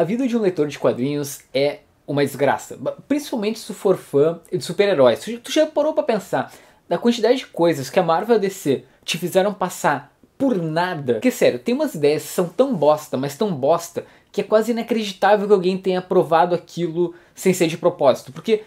A vida de um leitor de quadrinhos é uma desgraça, principalmente se for fã de super-heróis. Tu já parou para pensar na quantidade de coisas que a Marvel DC te fizeram passar por nada? Que sério, tem umas ideias que são tão bosta, mas tão bosta, que é quase inacreditável que alguém tenha aprovado aquilo sem ser de propósito, porque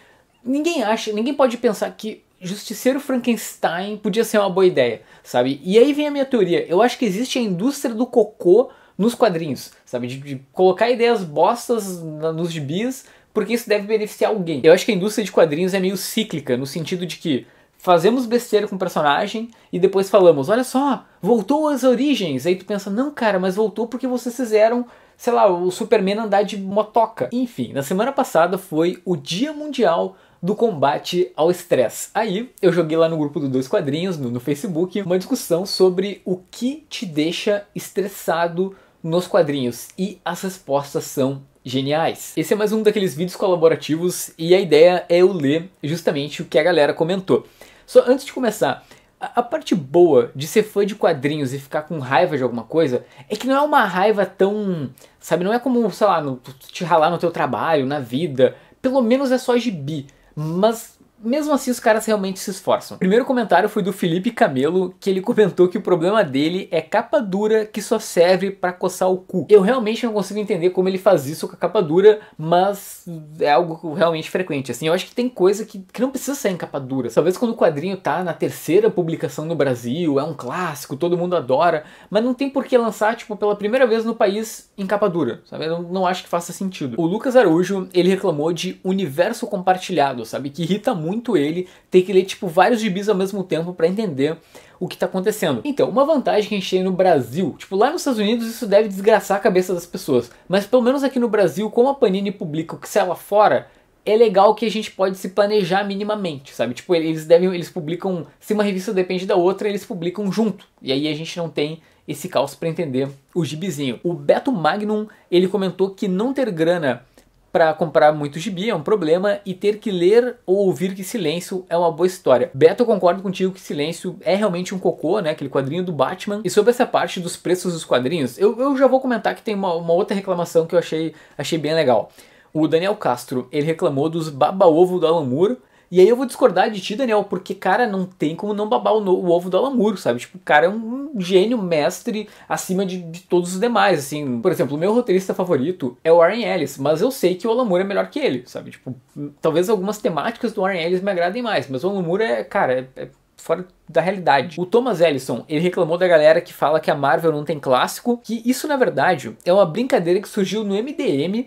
ninguém acha, ninguém pode pensar que Justiceiro Frankenstein podia ser uma boa ideia, sabe? E aí vem a minha teoria. Eu acho que existe a indústria do cocô nos quadrinhos, sabe? De, de colocar ideias bostas na, nos gibis, porque isso deve beneficiar alguém. Eu acho que a indústria de quadrinhos é meio cíclica, no sentido de que fazemos besteira com o personagem e depois falamos, olha só, voltou às origens. Aí tu pensa, não, cara, mas voltou porque vocês fizeram, sei lá, o Superman andar de motoca. Enfim, na semana passada foi o Dia Mundial do combate ao estresse. Aí eu joguei lá no grupo do Dois Quadrinhos, no, no Facebook, uma discussão sobre o que te deixa estressado nos quadrinhos e as respostas são geniais. Esse é mais um daqueles vídeos colaborativos e a ideia é eu ler justamente o que a galera comentou. Só antes de começar, a, a parte boa de ser fã de quadrinhos e ficar com raiva de alguma coisa é que não é uma raiva tão, sabe, não é como, sei lá, no, te ralar no teu trabalho, na vida. Pelo menos é só gibi. must mesmo assim os caras realmente se esforçam. O primeiro comentário foi do Felipe Camelo, que ele comentou que o problema dele é capa dura que só serve para coçar o cu. Eu realmente não consigo entender como ele faz isso com a capa dura, mas é algo realmente frequente. Assim, eu acho que tem coisa que, que não precisa ser em capa dura. Talvez quando o quadrinho tá na terceira publicação no Brasil, é um clássico, todo mundo adora, mas não tem por que lançar, tipo, pela primeira vez no país em capa dura, sabe? Eu não acho que faça sentido. O Lucas Araújo, ele reclamou de universo compartilhado, sabe? Que irrita muito muito ele, ter que ler tipo vários gibis ao mesmo tempo para entender o que está acontecendo. Então, uma vantagem que a gente tem no Brasil, tipo lá nos Estados Unidos isso deve desgraçar a cabeça das pessoas, mas pelo menos aqui no Brasil, como a Panini publica o que sai lá fora, é legal que a gente pode se planejar minimamente, sabe? Tipo, eles devem, eles publicam, se uma revista depende da outra, eles publicam junto. E aí a gente não tem esse caos para entender o gibizinho. O Beto Magnum, ele comentou que não ter grana para comprar muito gibi é um problema e ter que ler ou ouvir que silêncio é uma boa história. Beto, eu concordo contigo que silêncio é realmente um cocô, né? Aquele quadrinho do Batman. E sobre essa parte dos preços dos quadrinhos, eu, eu já vou comentar que tem uma, uma outra reclamação que eu achei, achei bem legal. O Daniel Castro, ele reclamou dos baba-ovo do Alan Moore e aí eu vou discordar de ti, Daniel, porque, cara, não tem como não babar o, no, o ovo do Alamuro, sabe? Tipo, o cara é um gênio mestre acima de, de, todos os demais, assim. Por exemplo, o meu roteirista favorito é o Warren Ellis, mas eu sei que o Alamuro é melhor que ele, sabe? Tipo, talvez algumas temáticas do Warren Ellis me agradem mais, mas o Alamuro é, cara, é, é fora da realidade. O Thomas Ellison, ele reclamou da galera que fala que a Marvel não tem clássico, que isso na verdade é uma brincadeira que surgiu no MDM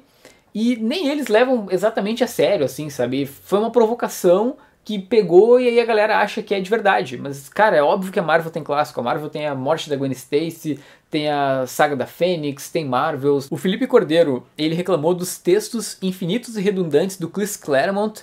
e nem eles levam exatamente a sério, assim, sabe? Foi uma provocação que pegou e aí a galera acha que é de verdade. Mas, cara, é óbvio que a Marvel tem clássico. A Marvel tem a morte da Gwen Stacy, tem a saga da Fênix, tem Marvels. O Felipe Cordeiro, ele reclamou dos textos infinitos e redundantes do Chris Claremont,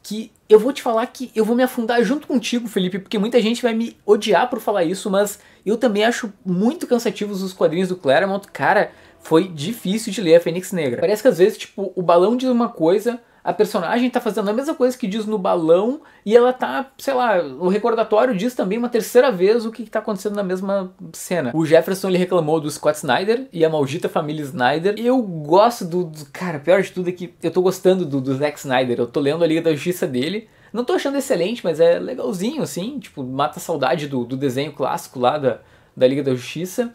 que eu vou te falar que eu vou me afundar junto contigo, Felipe, porque muita gente vai me odiar por falar isso, mas eu também acho muito cansativos os quadrinhos do Claremont. Cara, foi difícil de ler a Fênix Negra. Parece que às vezes, tipo, o balão diz uma coisa, a personagem tá fazendo a mesma coisa que diz no balão e ela tá, sei lá, o recordatório diz também uma terceira vez o que, que tá acontecendo na mesma cena. O Jefferson ele reclamou do Scott Snyder e a maldita família Snyder. Eu gosto do, do cara, pior de tudo é que eu tô gostando do, do Zack Snyder. Eu tô lendo a Liga da Justiça dele. Não tô achando excelente, mas é legalzinho, assim, tipo, mata a saudade do, do desenho clássico lá da, da Liga da Justiça.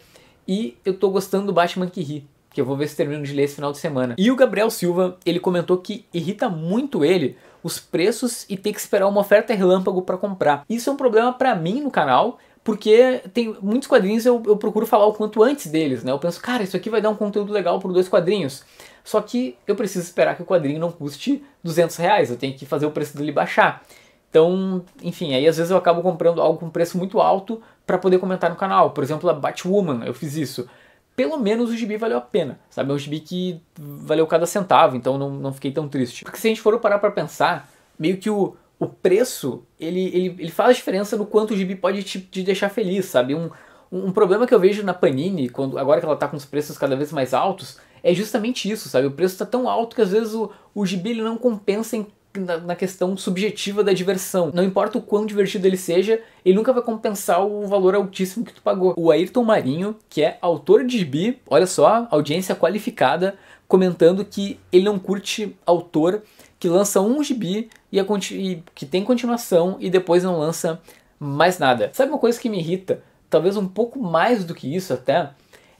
E eu tô gostando do Batman que ri que eu vou ver se termino de ler esse final de semana. E o Gabriel Silva, ele comentou que irrita muito ele os preços e ter que esperar uma oferta relâmpago para comprar. Isso é um problema para mim no canal, porque tem muitos quadrinhos eu, eu procuro falar o quanto antes deles, né? Eu penso, cara, isso aqui vai dar um conteúdo legal por dois quadrinhos. Só que eu preciso esperar que o quadrinho não custe 200 reais, eu tenho que fazer o preço dele baixar. Então, enfim, aí às vezes eu acabo comprando algo com preço muito alto para poder comentar no canal. Por exemplo, a Batwoman, eu fiz isso. Pelo menos o gibi valeu a pena, sabe? É um gibi que valeu cada centavo, então não, não fiquei tão triste. Porque se a gente for parar para pensar, meio que o, o preço, ele, ele, ele faz a diferença no quanto o gibi pode te, te deixar feliz, sabe? Um, um problema que eu vejo na Panini, quando, agora que ela está com os preços cada vez mais altos, é justamente isso, sabe? O preço está tão alto que às vezes o, o gibi ele não compensa em na questão subjetiva da diversão. Não importa o quão divertido ele seja, ele nunca vai compensar o valor altíssimo que tu pagou. O Ayrton Marinho, que é autor de gibi, olha só, audiência qualificada, comentando que ele não curte autor que lança um gibi e, e que tem continuação e depois não lança mais nada. Sabe uma coisa que me irrita? Talvez um pouco mais do que isso até,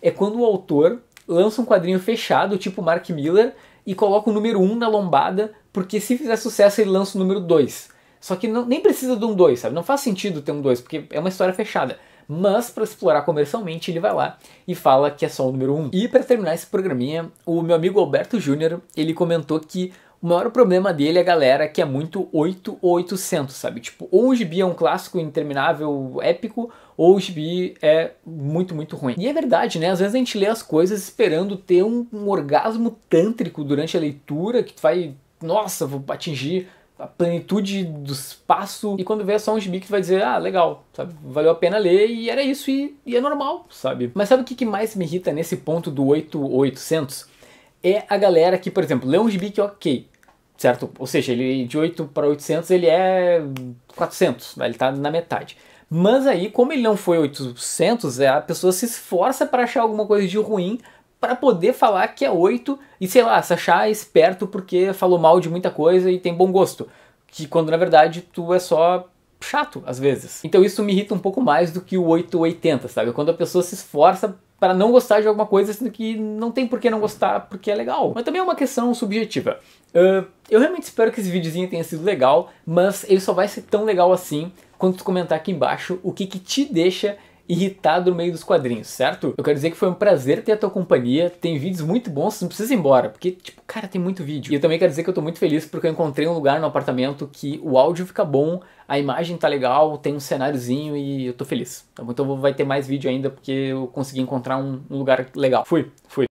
é quando o autor lança um quadrinho fechado, tipo Mark Miller, e coloca o número 1 um na lombada porque se fizer sucesso ele lança o número 2. Só que não, nem precisa de um 2, sabe? Não faz sentido ter um 2, porque é uma história fechada. Mas para explorar comercialmente, ele vai lá e fala que é só o número 1. Um. E para terminar esse programinha, o meu amigo Alberto Júnior, ele comentou que o maior problema dele é a galera que é muito 8 ou 800, sabe? Tipo, ou o gibi é um clássico interminável, épico, ou o gibi é muito, muito ruim. E é verdade, né? Às vezes a gente lê as coisas esperando ter um, um orgasmo tântrico durante a leitura, que tu vai nossa, vou atingir a plenitude do espaço. E quando vê é só um gibi que vai dizer, ah, legal, sabe? Valeu a pena ler e era isso e, e é normal, sabe? Mas sabe o que, que mais me irrita nesse ponto do 8800? É a galera que, por exemplo, lê um gibi que é ok, certo? Ou seja, ele de 8 para 800 ele é 400, né? ele está na metade. Mas aí, como ele não foi 800, é, a pessoa se esforça para achar alguma coisa de ruim para poder falar que é 8 e sei lá, se achar esperto porque falou mal de muita coisa e tem bom gosto. Que quando na verdade tu é só chato às vezes. Então isso me irrita um pouco mais do que o 880, sabe? Quando a pessoa se esforça para não gostar de alguma coisa, sendo que não tem por que não gostar porque é legal. Mas também é uma questão subjetiva. Uh, eu realmente espero que esse videozinho tenha sido legal, mas ele só vai ser tão legal assim quando tu comentar aqui embaixo o que, que te deixa irritado no meio dos quadrinhos, certo? Eu quero dizer que foi um prazer ter a tua companhia. Tem vídeos muito bons, não precisa ir embora, porque, tipo, cara, tem muito vídeo. E eu também quero dizer que eu tô muito feliz porque eu encontrei um lugar no apartamento que o áudio fica bom, a imagem tá legal, tem um cenáriozinho e eu tô feliz. Tá então vai ter mais vídeo ainda porque eu consegui encontrar um lugar legal. Fui, fui.